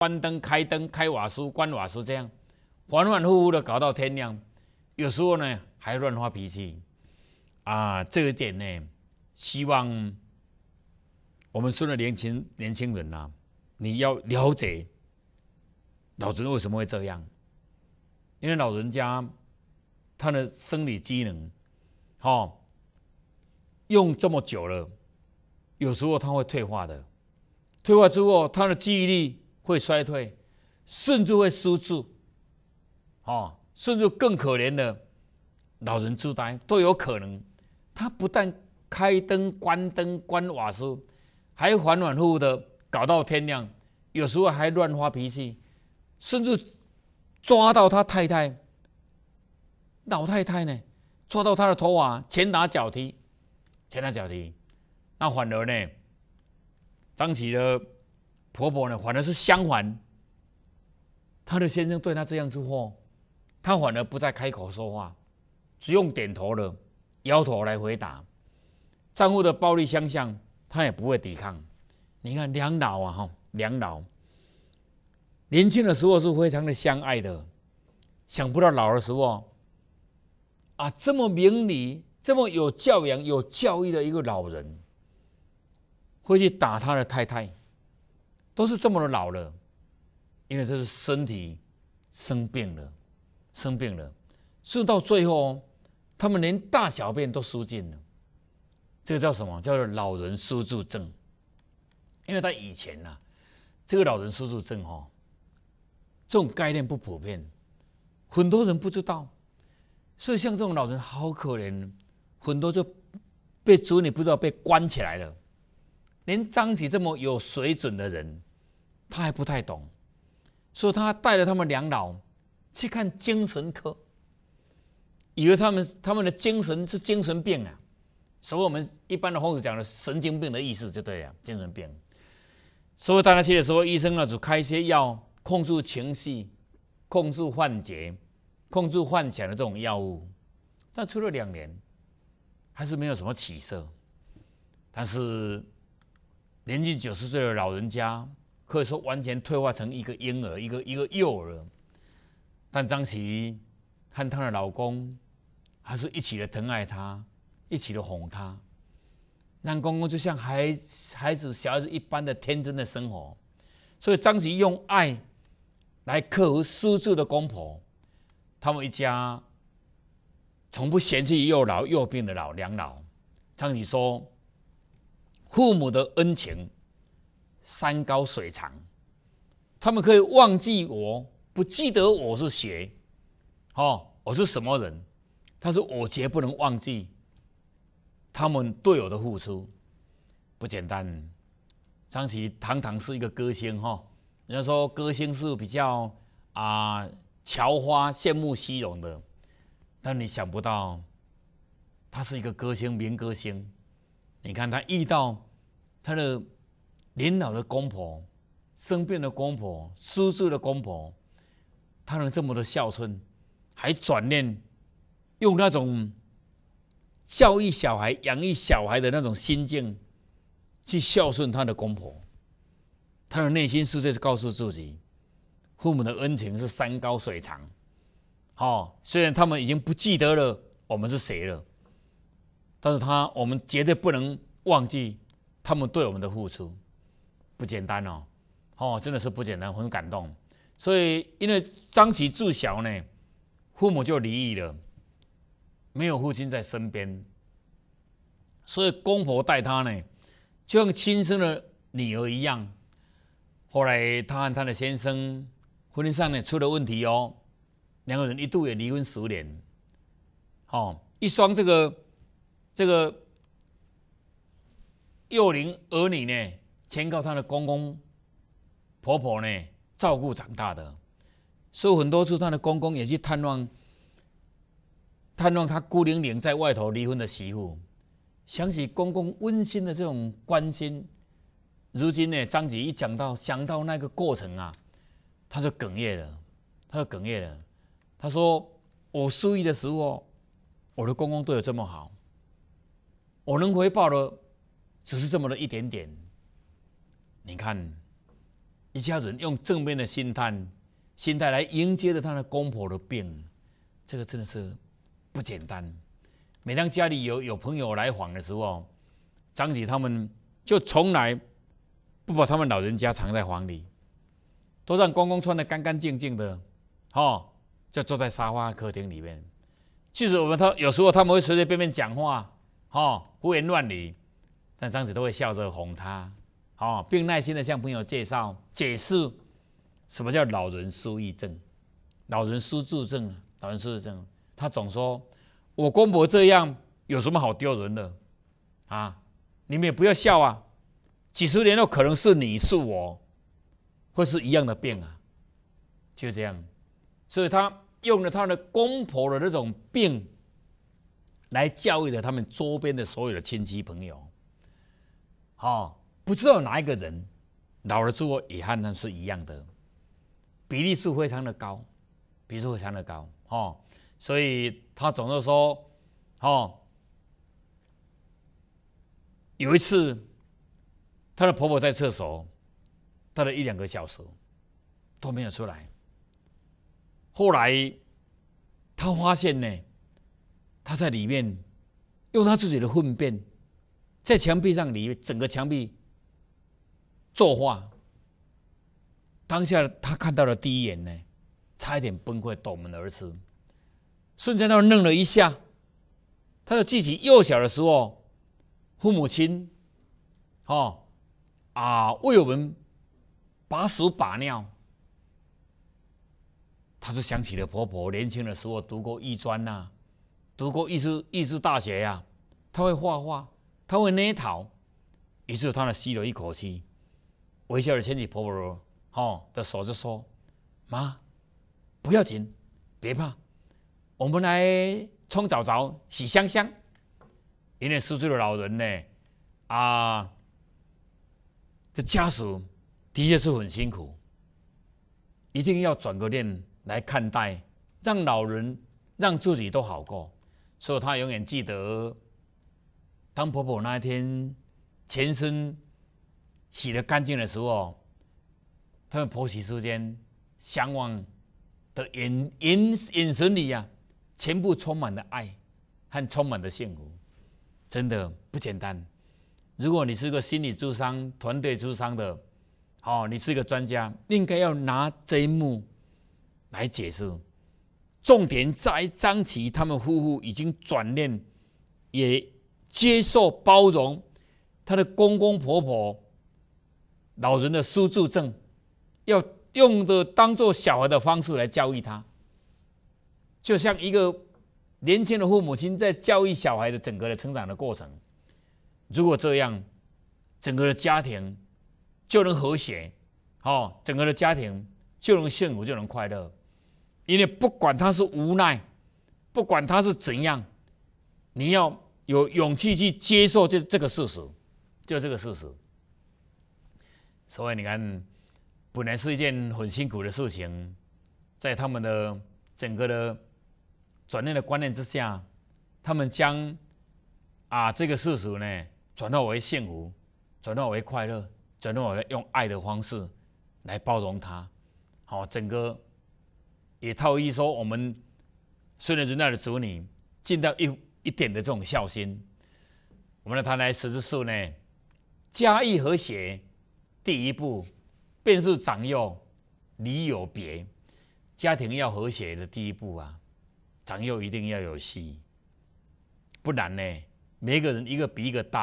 关灯、开灯、开瓦斯、关瓦斯，这样反反复复的搞到天亮。有时候呢，还乱发脾气啊。这一点呢，希望我们说的年轻年轻人啊，你要了解老人为什么会这样，因为老人家他的生理机能，哈，用这么久了，有时候他会退化的，退化之后，他的记忆力。会衰退，甚至会失智，哦，甚至更可怜的老人痴呆都有可能。他不但开灯、关灯、关瓦斯，还反反复复的搞到天亮，有时候还乱发脾气，甚至抓到他太太，老太太呢，抓到他的头发，拳打脚踢，拳打脚踢。那反而呢，张起的。婆婆呢，反而是相反。她的先生对她这样子后，她反而不再开口说话，只用点头了、摇头来回答。丈夫的暴力相向，她也不会抵抗。你看，两老啊，哈，两老年轻的时候是非常的相爱的，想不到老的时候，啊，这么明理、这么有教养、有教育的一个老人，会去打他的太太。都是这么的老了，因为这是身体生病了，生病了，所以到最后，他们连大小便都输进了。这个叫什么？叫做老人输注症。因为他以前呐，这个老人输注症哈，这种概念不普遍，很多人不知道。所以像这种老人好可怜，很多就被子女不知道被关起来了。连张琪这么有水准的人，他还不太懂，所以他带着他们两老去看精神科，以为他们他们的精神是精神病啊，所以我们一般的护士讲的神经病的意思就对了，精神病。所以带他去的时候，医生呢就开一些药，控制情绪、控制幻觉、控制幻想的这种药物，但吃了两年，还是没有什么起色，但是。年近九十岁的老人家，可以说完全退化成一个婴儿，一个一个幼儿。但张琪和她的老公还是一起的疼爱她，一起的哄她，让公公就像孩孩子、小孩子一般的天真的生活。所以张琪用爱来克服失智的公婆，他们一家从不嫌弃又老又病的老两老。张琪说。父母的恩情，山高水长，他们可以忘记我，不记得我是谁，哦，我是什么人，但是我绝不能忘记，他们对我的付出，不简单。张琪堂堂是一个歌星，哈，人家说歌星是比较啊，乔花羡慕虚荣的，但你想不到，他是一个歌星，名歌星。你看他遇到他的年老的公婆、生病的公婆、叔叔的公婆，他能这么的孝顺，还转念用那种教育小孩、养育小孩的那种心境，去孝顺他的公婆。他的内心世界是告诉自己，父母的恩情是山高水长。好，虽然他们已经不记得了，我们是谁了。但是他，我们绝对不能忘记他们对我们的付出，不简单哦，哦，真的是不简单，很感动。所以，因为张琪自小呢，父母就离异了，没有父亲在身边，所以公婆带他呢，就像亲生的女儿一样。后来，他和他的先生婚姻上呢出了问题哦，两个人一度也离婚十年，哦，一双这个。这个幼龄儿女呢，全靠他的公公婆婆呢照顾长大的，所以很多次他的公公也去探望，探望他孤零零在外头离婚的媳妇，想起公公温馨的这种关心，如今呢，张姐一讲到想到那个过程啊，他就哽咽了，他就哽咽了，他说：“我失忆的时候，我的公公对我这么好。”我能回报的只是这么的一点点。你看，一家人用正面的心态心态来迎接着他的公婆的病，这个真的是不简单。每当家里有有朋友来访的时候，张姐他们就从来不把他们老人家藏在房里，都让公公穿的干干净净的，哈，就坐在沙发客厅里面。即使我们他有时候他们会随随便便讲话。哦，胡言乱语，但张子都会笑着哄他，哦，并耐心的向朋友介绍解释什么叫老人失忆症、老人失智症、老人失智症。他总说：“我公婆这样有什么好丢人的啊？你们也不要笑啊！几十年后可能是你是我，会是一样的病啊！”就这样，所以他用了他的公婆的那种病。来教育了他们周边的所有的亲戚朋友，哦，不知道哪一个人老了之后也和他是一样的，比例是非常的高，比例是非常的高，哦，所以他总是说，哦，有一次，他的婆婆在厕所待了一两个小时，都没有出来，后来，他发现呢。他在里面用他自己的粪便在墙壁上里整个墙壁作画。当下他看到了第一眼呢，差一点崩溃，夺门而死。瞬那儿愣了一下，他就自己幼小的时候，父母亲，哦，啊为我们把屎把尿，他就想起了婆婆年轻的时候读过医专呐。读过艺术艺术大学呀，他会画画，他会捏陶。于是他呢吸了一口气，微笑的牵起婆婆儿哈的手，就说：“妈，不要紧，别怕，我们来冲澡澡，洗香香。”一位失岁的老人呢，啊，这家属的确是很辛苦，一定要转个念来看待，让老人让自己都好过。所以她永远记得，当婆婆那一天，全身洗得干净的时候，他们婆媳之间相望的眼眼眼神里呀，全部充满了爱，和充满的幸福，真的不简单。如果你是个心理咨商团队咨商的，哦，你是一个专家，应该要拿这一幕来解释。重点在张琪他们夫妇已经转念，也接受包容他的公公婆婆老人的输助证，要用的当做小孩的方式来教育他，就像一个年轻的父母亲在教育小孩的整个的成长的过程。如果这样，整个的家庭就能和谐，哦，整个的家庭就能幸福，就能快乐。因为不管他是无奈，不管他是怎样，你要有勇气去接受这这个事实，就这个事实。所以你看，本来是一件很辛苦的事情，在他们的整个的转变的观念之下，他们将啊这个事实呢，转化为幸福，转化为快乐，转化为用爱的方式来包容他，好，整个。也套一说，我们虽然人大的子女尽到一一点的这种孝心，我们来谈来十字数呢。家业和谐，第一步便是长幼礼有别。家庭要和谐的第一步啊，长幼一定要有序，不然呢，每个人一个比一个大。